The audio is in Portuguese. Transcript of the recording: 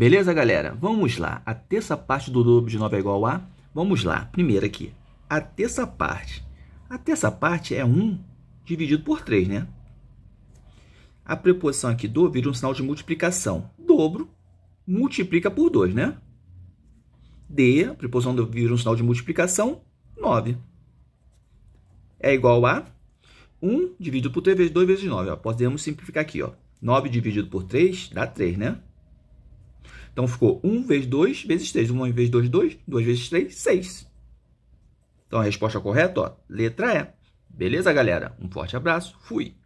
Beleza, galera? Vamos lá. A terça parte do dobro de 9 é igual a... Vamos lá. Primeiro aqui. A terça parte. A terça parte é 1 dividido por 3, né? A preposição aqui do vira é um sinal de multiplicação. Dobro multiplica por 2, né? D, a preposição do vira é um sinal de multiplicação, 9. É igual a 1 dividido por 3 vezes 2 vezes 9. Ó. Podemos simplificar aqui. Ó. 9 dividido por 3 dá 3, né? Então ficou 1 vezes 2 vezes 3. 1 vezes 2, 2. 2 vezes 3, 6. Então a resposta correta, ó, letra E. Beleza, galera? Um forte abraço. Fui.